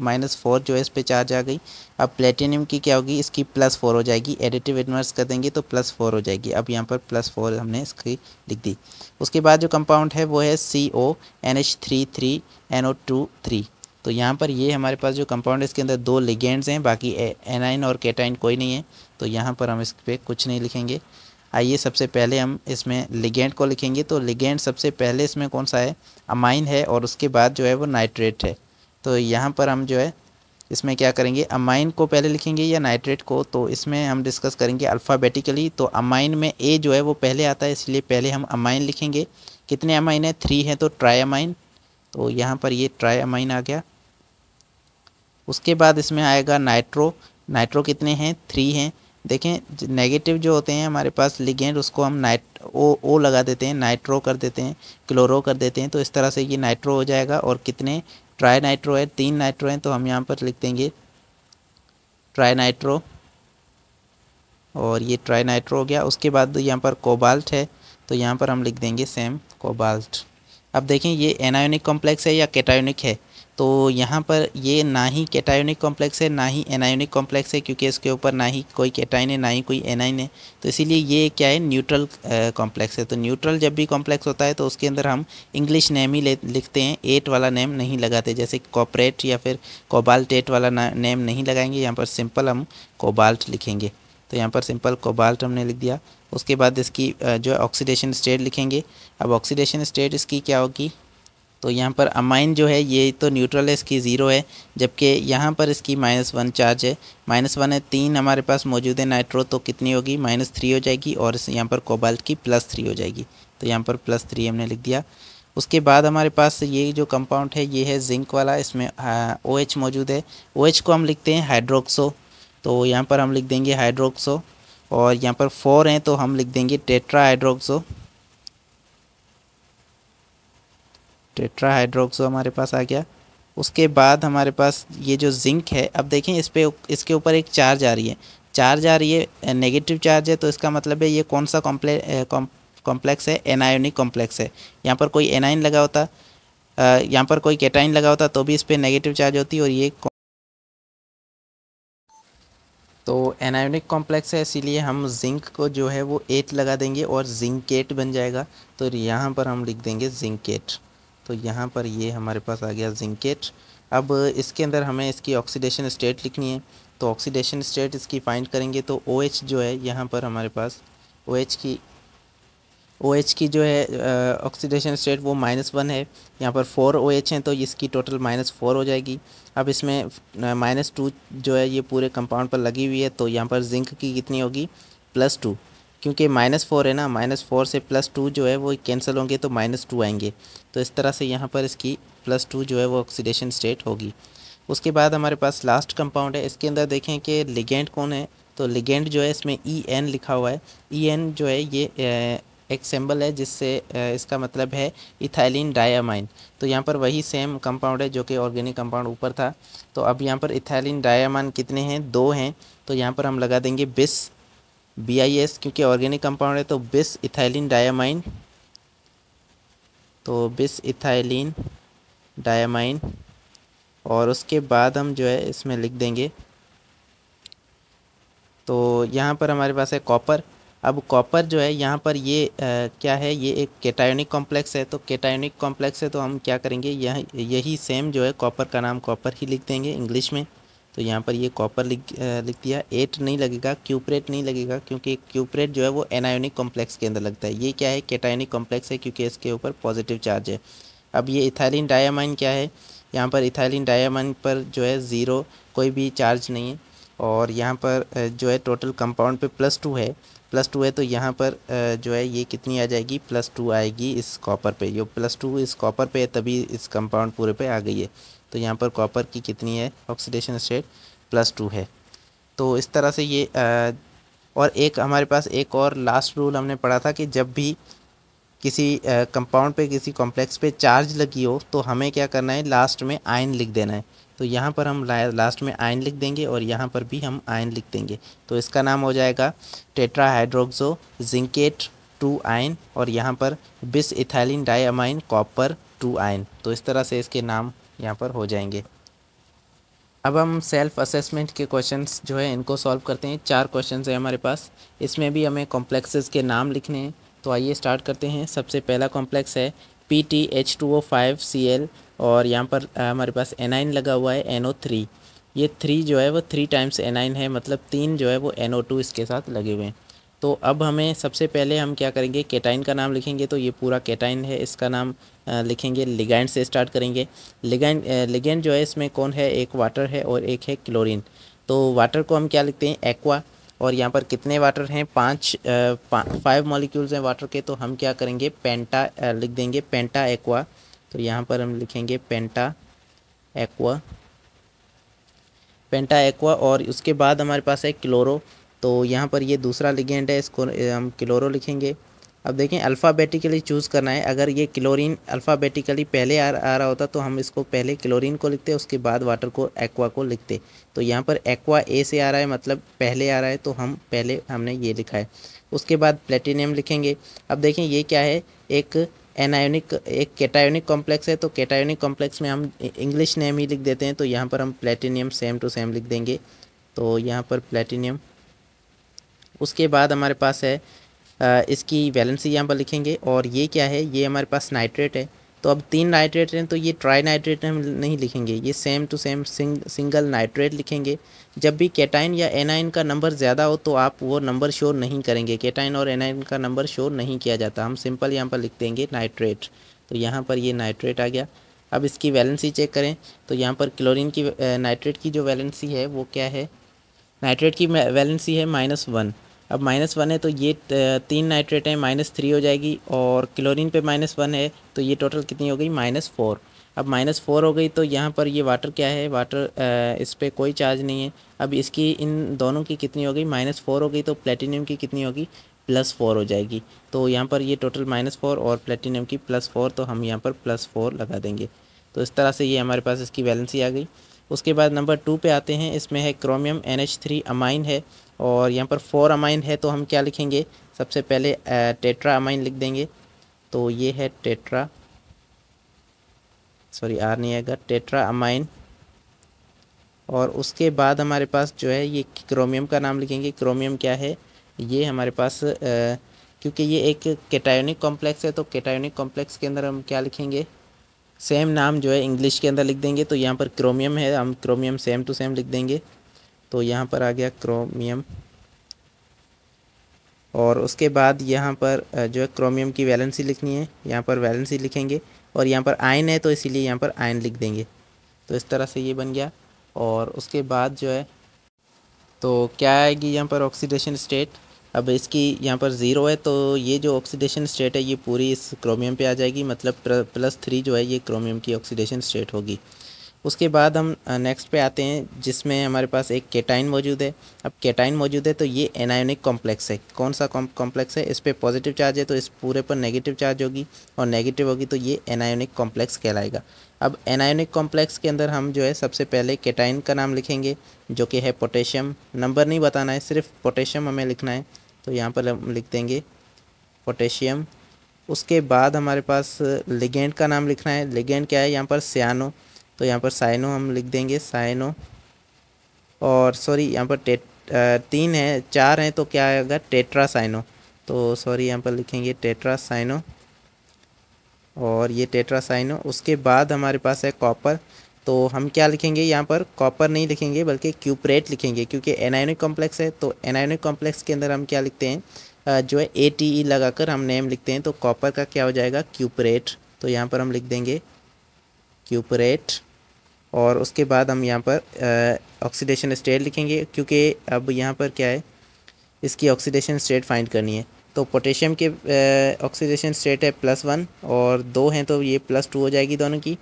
माइनस फोर जो है इस पर चार्ज आ गई अब प्लेटिनियम की क्या होगी इसकी प्लस फोर हो जाएगी एडिटिव इन्वर्स कर देंगे तो प्लस फोर हो जाएगी अब यहाँ पर प्लस फोर हमने इसकी लिख दी उसके बाद जो कंपाउंड है वो है C O N H three three N O two three तो यहाँ पर ये हमारे पास जो कंपाउंड इसके अंदर दो लिगेंड्स हैं बाकी एनाइन और केटाइन कोई नहीं है तो यहाँ पर हम इस पर कुछ नहीं लिखेंगे आइए सबसे पहले हम इसमें लिगेंड को लिखेंगे तो लिगेंड सबसे पहले इसमें कौन सा है अमाइन है और उसके बाद जो है वो नाइट्रेट है तो यहाँ पर हम जो है इसमें क्या करेंगे अमाइन को पहले लिखेंगे या नाइट्रेट को तो इसमें हम डिस्कस करेंगे अल्फ़ाबेटिकली तो अमाइन में ए जो है वो पहले आता है इसलिए पहले हम अमाइन लिखेंगे कितने अमाइन है थ्री हैं तो ट्राई अमाइन तो यहाँ पर ये ट्राई अमाइन आ गया उसके बाद इसमें आएगा नाइट्रो नाइट्रो कितने हैं थ्री हैं देखें नेगेटिव जो होते हैं हमारे पास लिगेंड उसको हम नाइट ओ ओ लगा देते हैं नाइट्रो कर देते हैं क्लोरो कर देते हैं तो इस तरह से ये नाइट्रो हो जाएगा और कितने ट्राई नाइट्रो है तीन नाइट्रो हैं तो हम यहाँ पर लिख देंगे ट्राई नाइट्रो और ये ट्राई नाइट्रो हो गया उसके बाद तो यहाँ पर कोबाल्ट है तो यहाँ पर हम लिख देंगे सेम कोबाल्ट अब देखें ये एनायोनिक कॉम्प्लेक्स है या कैटायोनिक है तो यहाँ पर ये ना ही कैटायोनिक कॉम्प्लेक्स है ना ही एनायोनिक कॉम्प्लेक्स है क्योंकि इसके ऊपर ना ही कोई कैटाइन है ना ही कोई एनाइन है तो इसीलिए ये क्या है न्यूट्रल कॉम्प्लेक्स है तो न्यूट्रल जब भी कॉम्प्लेक्स होता है तो उसके अंदर हम इंग्लिश नेम ही लिखते हैं एट वाला नेम नहीं लगाते जैसे कॉपरेट या फिर कोबाल्ट एट वाला नेम नहीं लगाएंगे यहाँ पर सिंपल हम कोबाल्ट लिखेंगे तो यहाँ पर सिंपल कोबाल्ट हमने लिख दिया उसके बाद इसकी जो ऑक्सीडेशन स्टेट लिखेंगे अब ऑक्सीडेशन स्टेट इसकी क्या होगी तो यहाँ पर अमाइन जो है ये तो न्यूट्रल है इसकी ज़ीरो है जबकि यहाँ पर इसकी माइनस वन चार्ज है माइनस वन है तीन हमारे पास मौजूद है नाइट्रो तो कितनी होगी माइनस थ्री हो जाएगी और यहाँ पर कोबाल्ट की प्लस थ्री हो जाएगी तो यहाँ पर प्लस थ्री हमने लिख दिया उसके बाद हमारे पास ये जो कंपाउंड है ये है जिंक वाला इसमें ओ एच मौजूद है ओ एच को हम लिखते हैं हाइड्रोक्सो तो यहाँ पर हम लिख देंगे हाइड्रोक्सो और यहाँ पर फोर हैं तो हम लिख देंगे टेट्रा हाइड्रोक्सो टेट्रा हाइड्रोक्सो हमारे पास आ गया उसके बाद हमारे पास ये जो जिंक है अब देखें इस पर इसके ऊपर एक चार्ज आ रही है चार्ज आ रही है नेगेटिव चार्ज है तो इसका मतलब है ये कौन सा कॉम्प्ले कॉम्प्लेक्स है एनायोनिक कॉम्प्लेक्स है यहाँ पर कोई एनाइन लगा होता यहाँ पर कोई केटाइन लगा होता तो भी इस पर नेगेटिव चार्ज होती और ये तो एनायोनिक कॉम्प्लेक्स है इसीलिए हम जिंक को जो है वो एट लगा देंगे और जिंकेट बन जाएगा तो यहाँ पर हम लिख देंगे जिंकेट तो यहाँ पर ये हमारे पास आ गया जिंकेट अब इसके अंदर हमें इसकी ऑक्सीडेशन स्टेट लिखनी है तो ऑक्सीडेशन स्टेट इसकी फाइंड करेंगे तो ओ OH जो है यहाँ पर हमारे पास ओ OH की ओ OH की जो है ऑक्सीडेशन स्टेट वो माइनस वन है यहाँ पर फोर ओ OH हैं तो इसकी टोटल माइनस फोर हो जाएगी अब इसमें माइनस टू जो है ये पूरे कंपाउंड पर लगी हुई है तो यहाँ पर जिंक की कितनी होगी प्लस टू क्योंकि माइनस फोर है ना माइनस फोर से प्लस टू जो है वो कैंसिल होंगे तो माइनस टू आएंगे तो इस तरह से यहाँ पर इसकी प्लस टू जो है वो ऑक्सीडेशन स्टेट होगी उसके बाद हमारे पास लास्ट कंपाउंड है इसके अंदर देखें कि लिगेंड कौन है तो लिगेंड जो है इसमें ई एन लिखा हुआ है ई एन जो है ये एक सिंबल है जिससे इसका मतलब है इथाइलिन डायामाइन तो यहाँ पर वही सेम कंपाउंड है जो कि ऑर्गेनिक कंपाउंड ऊपर था तो अब यहाँ पर इथाइलिन डायामाइन कितने हैं दो हैं तो यहाँ पर हम लगा देंगे बिस बी आई एस क्योंकि ऑर्गेनिक कंपाउंड है तो बिस इथाइलिन डायामाइन तो बिस इथाइलिन डायामाइन और उसके बाद हम जो है इसमें लिख देंगे तो यहाँ पर हमारे पास है कॉपर अब कॉपर जो है यहाँ पर ये आ, क्या है ये एक केटायनिक कॉम्प्लेक्स है तो केटायनिक कॉम्प्लेक्स है तो हम क्या करेंगे यह यही सेम जो है कॉपर का नाम कॉपर ही लिख देंगे इंग्लिश में तो यहाँ पर ये कॉपर लिख लिख दिया एट नहीं लगेगा क्यूपरेट नहीं लगेगा क्योंकि क्यूपरेट जो है वो एनायोनिक कॉम्प्लेक्स के अंदर लगता है ये क्या है कैटायनिक कॉम्प्लेक्स है क्योंकि इसके ऊपर पॉजिटिव चार्ज है अब ये इथाइलिन डायामाइन क्या है यहाँ पर इथाइलिन डायामाइन पर जो है ज़ीरो कोई भी चार्ज नहीं है और यहाँ पर जो है टोटल कंपाउंड पे प्लस टू है प्लस टू है तो यहाँ पर जो है ये कितनी आ जाएगी प्लस टू आएगी इस कॉपर पे ये प्लस टू इस कॉपर पे है तभी इस कंपाउंड पूरे पे आ गई है तो यहाँ पर कॉपर की कितनी है ऑक्सीडेशन स्टेट प्लस टू है तो इस तरह से ये आ, और एक हमारे पास एक और लास्ट रूल हमने पढ़ा था कि जब भी किसी कंपाउंड पे किसी कॉम्प्लेक्स पे चार्ज लगी हो तो हमें क्या करना है लास्ट में आयन लिख देना है तो यहाँ पर हम लास्ट में आयन लिख देंगे और यहाँ पर भी हम आयन लिख देंगे तो इसका नाम हो जाएगा tetra hydroxo zincate two ion और यहाँ पर bis ethylene di copper two ion तो इस तरह से इसके नाम यहाँ पर हो जाएंगे अब हम सेल्फ असेसमेंट के क्वेश्चंस जो है इनको सॉल्व करते हैं चार क्वेश्चंस हैं हमारे पास इसमें भी हमें कॉम्प्लेक्सेस के नाम लिखने हैं तो आइए स्टार्ट करते हैं सबसे पहला कॉम्प्लेक्स है P T H two O five C L और यहाँ पर हमारे पास एनाइन लगा हुआ है एन ओ थ्री ये थ्री जो है वो थ्री टाइम्स एनाइन है मतलब तीन जो है वो एन ओ टू इसके साथ लगे हुए हैं तो अब हमें सबसे पहले हम क्या करेंगे केटाइन का नाम लिखेंगे तो ये पूरा केटाइन है इसका नाम लिखेंगे लिगैंड से स्टार्ट करेंगे लिगैंड लिगैंड जो है इसमें कौन है एक वाटर है और एक है क्लोरीन तो वाटर को हम क्या लिखते हैं एक्वा और यहाँ पर कितने वाटर हैं पाँच फाइव मॉलिक्यूल्स हैं वाटर के तो हम क्या करेंगे पेंटा लिख देंगे पेंटा एक्वा तो यहाँ पर हम लिखेंगे पेंटा एक्वा पेंटा एक्वा और उसके बाद हमारे पास है क्लोरो तो यहाँ पर ये दूसरा लिगेंड है इसको हम क्लोरो लिखेंगे अब देखें अल्फ़ाबेटिकली चूज़ करना है अगर ये क्लोरीन अल्फ़ाबेटिकली पहले आ, आ रहा होता तो हम इसको पहले क्लोरीन को लिखते उसके बाद वाटर को एक्वा को लिखते तो यहाँ पर एक्वा ए से आ रहा है मतलब पहले आ रहा है तो हम पहले हमने ये लिखा है उसके बाद प्लेटिनियम लिखेंगे अब देखें ये क्या है एक एनायोनिक एक कैटायोनिक कॉम्प्लेक्स है तो कैटायोनिक कॉम्प्लेक्स में हम इंग्लिश नेम ही लिख देते हैं तो यहाँ पर हम प्लेटिनियम सेम टू सेम लिख देंगे तो यहाँ पर प्लेटिनियम उसके बाद हमारे पास है इसकी वैलेंसी यहाँ पर लिखेंगे और ये क्या है ये हमारे पास नाइट्रेट है तो अब तीन नाइट्रेट हैं तो ये ट्राई नाइट्रेट हम नहीं लिखेंगे ये same to same sing, single nitrate लिखेंगे जब भी कैटाइन या एनाइन का नंबर ज़्यादा हो तो आप वो नंबर शोर नहीं करेंगे केटाइन और एनाइन का नंबर शोर नहीं किया जाता हम सिंपल यहाँ पर लिख देंगे नाइट्रेट तो यहाँ पर ये नाइट्रेट आ गया अब इसकी वैलेंसी चेक करें तो यहाँ पर क्लोरीन की नाइट्रेट की जो वैलेंसी है वो क्या है नाइट्रेट की वैलेंसी है माइनस वन अब माइनस वन है तो ये तीन नाइट्रेट है माइनस थ्री हो जाएगी और क्लोरीन पे माइनस वन है तो ये टोटल कितनी हो गई माइनस फोर अब माइनस फोर हो गई तो यहाँ पर ये वाटर क्या है वाटर इस पर कोई चार्ज नहीं है अब इसकी इन दोनों की कितनी हो गई माइनस फोर हो गई तो प्लेटिनियम की कितनी होगी प्लस फोर हो जाएगी तो यहाँ पर ये टोटल माइनस फोर और प्लेटिनियम की प्लस फोर तो हम यहाँ पर प्लस फोर लगा देंगे तो इस तरह से ये हमारे पास इसकी वैलेंसी आ गई उसके बाद नंबर टू पे आते हैं इसमें है chromium N H three amine है और यहाँ पर फोर अमाइन है तो हम क्या लिखेंगे सबसे पहले टेट्रा अमाइन लिख देंगे तो ये है टेट्रा सॉरी आर नहीं आएगा टेट्रा अमाइन और उसके बाद हमारे पास जो है ये क्रोमियम का नाम लिखेंगे क्रोमियम क्या है ये हमारे पास आ, क्योंकि ये एक केटायोनिक कॉम्प्लेक्स है तो केटायोनिक कॉम्प्लेक्स के अंदर हम क्या लिखेंगे सेम नाम जो है इंग्लिश के अंदर लिख देंगे तो यहाँ पर क्रोमियम है हम क्रोमियम सेम टू सेम लिख देंगे तो यहाँ पर आ गया क्रोमियम और उसके बाद यहाँ पर जो है क्रोमियम की वैलेंसी लिखनी है यहाँ पर वैलेंसी लिखेंगे और यहाँ पर आयन है तो इसीलिए यहाँ पर आयन लिख देंगे तो इस तरह से ये बन गया और उसके बाद जो है तो क्या आएगी यहाँ पर ऑक्सीडेशन स्टेट अब इसकी यहाँ पर ज़ीरो है तो ये जो ऑक्सीडेशन स्टेट है ये पूरी इस क्रोमियम पे आ जाएगी मतलब प्लस थ्री जो है ये क्रोमियम की ऑक्सीडेशन स्टेट होगी उसके बाद हम नेक्स्ट पे आते हैं जिसमें हमारे पास एक केटाइन मौजूद है अब केटाइन मौजूद है तो ये एनायोनिक कॉम्प्लेक्स है कौन सा कॉम्प्लेक्स है इस पर पॉजिटिव चार्ज है तो इस पूरे पर नेगेटिव चार्ज होगी और नेगेटिव होगी तो ये एनायोनिक कॉम्प्लेक्स कहलाएगा अब एनायोनिक कॉम्प्लेक्स के अंदर हम जो है सबसे पहले केटाइन का नाम लिखेंगे जो कि है पोटेशियम नंबर नहीं बताना है सिर्फ पोटेशियम हमें लिखना है तो यहाँ पर हम लिख देंगे पोटेशियम उसके बाद हमारे पास लिगेंड का नाम लिखना है लिगेंड क्या है यहाँ पर सियानो तो यहाँ पर साइनो हम लिख देंगे साइनो और सॉरी यहाँ पर टे तीन है चार हैं तो क्या आएगा टेट्रा साइनो तो सॉरी यहाँ पर लिखेंगे टेट्रा साइनो और ये टेट्रा साइनो उसके बाद हमारे पास है कॉपर तो हम क्या लिखेंगे यहाँ पर कॉपर नहीं लिखेंगे बल्कि क्यूपरेट लिखेंगे क्योंकि एनायनिक कॉम्प्लेक्स है तो एनायनिक कॉम्प्लेक्स के अंदर हम क्या लिखते हैं जो है ए टी ई e लगा कर हम नेम लिखते हैं तो कॉपर का क्या हो जाएगा क्यूपरेट तो यहाँ पर हम लिख देंगे क्यूपरेट और उसके बाद हम यहाँ पर ऑक्सीडेशन स्टेट लिखेंगे क्योंकि अब यहाँ पर क्या है इसकी ऑक्सीडेशन स्टेट फाइंड करनी है तो पोटेशियम के ऑक्सीडेशन स्टेट है प्लस वन और दो हैं तो ये प्लस टू हो जाएगी दोनों की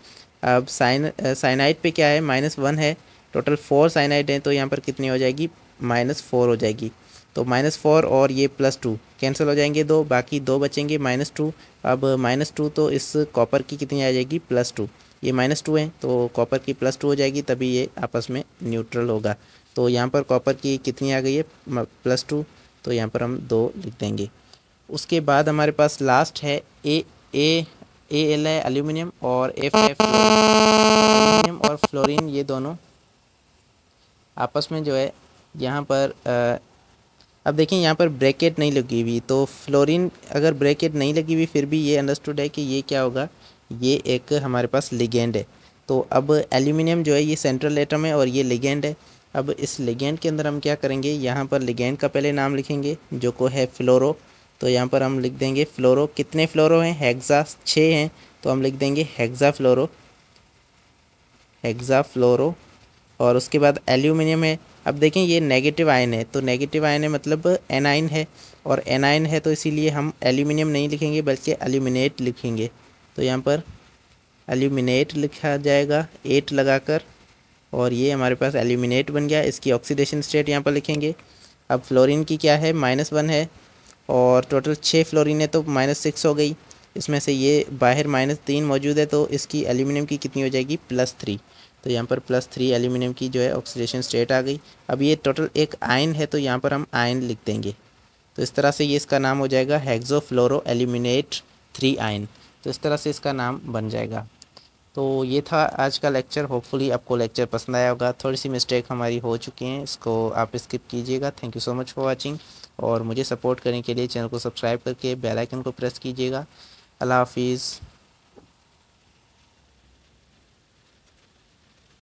अब साइन साइनाइड पे क्या है माइनस वन है टोटल फोर साइनाइड हैं तो यहाँ पर कितनी हो जाएगी माइनस फोर हो जाएगी तो माइनस फोर और ये प्लस टू कैंसिल हो जाएंगे दो बाकी दो बचेंगे माइनस टू अब माइनस टू तो इस कॉपर की कितनी आ जाएगी प्लस टू ये माइनस टू है तो कॉपर की प्लस टू हो जाएगी तभी ये आपस में न्यूट्रल होगा तो यहाँ पर कॉपर की कितनी आ गई है प्लस टू तो यहाँ पर हम दो लिख देंगे उसके बाद हमारे पास लास्ट है ए ए ए एल है एल्यूमिनियम और एफ है एल्यूमिनियम और फ्लोरीन ये दोनों आपस में जो है यहाँ पर आ, अब देखिए यहाँ पर ब्रैकेट नहीं लगी हुई तो फ्लोरीन अगर ब्रैकेट नहीं लगी हुई फिर भी ये अंडरस्टूड है कि ये क्या होगा ये एक हमारे पास लिगेंड है तो अब एल्यूमिनियम जो है ये सेंट्रल एटम है और ये लिगेंड है अब इस लिगेंड के अंदर हम क्या करेंगे यहाँ पर लिगेंड का पहले नाम लिखेंगे जो को है फ्लोरो तो यहाँ पर हम लिख देंगे फ्लोरो कितने फ्लोरो हैं हेक्सा छः हैं तो हम लिख देंगे हेक्सा फ्लोरो हेक्सा फ्लोरो और उसके बाद एल्यूमिनियम है अब देखें ये नेगेटिव आयन है तो नेगेटिव आयन है मतलब एनाइन है और एनाइन है तो इसीलिए हम एल्यूमिनियम नहीं लिखेंगे बल्कि एल्यूमिनेट लिखेंगे तो यहाँ पर एल्यूमिनेट लिखा जाएगा एट लगाकर और ये हमारे पास एल्यूमिनेट बन गया इसकी ऑक्सीडेशन स्टेट यहाँ पर लिखेंगे अब फ्लोरीन की क्या है माइनस वन है और टोटल छः है तो माइनस सिक्स हो गई इसमें से ये बाहर माइनस तीन मौजूद है तो इसकी एल्यूमिनियम की कितनी हो जाएगी प्लस थ्री तो यहाँ पर प्लस थ्री एल्यूमिनियम की जो है ऑक्सीडेशन स्टेट आ गई अब ये टोटल एक आयन है तो यहाँ पर हम आयन लिख देंगे तो इस तरह से ये इसका नाम हो जाएगा hexa fluoro aluminate three ion तो इस तरह से इसका नाम बन जाएगा तो ये था आज का लेक्चर होपफुली आपको लेक्चर पसंद आया होगा थोड़ी सी मिस्टेक हमारी हो चुकी हैं इसको आप स्किप कीजिएगा thank you so much for watching और मुझे सपोर्ट करने के लिए चैनल को सब्सक्राइब करके बेल आइकन को प्रेस कीजिएगा अल्लाह हाफिज़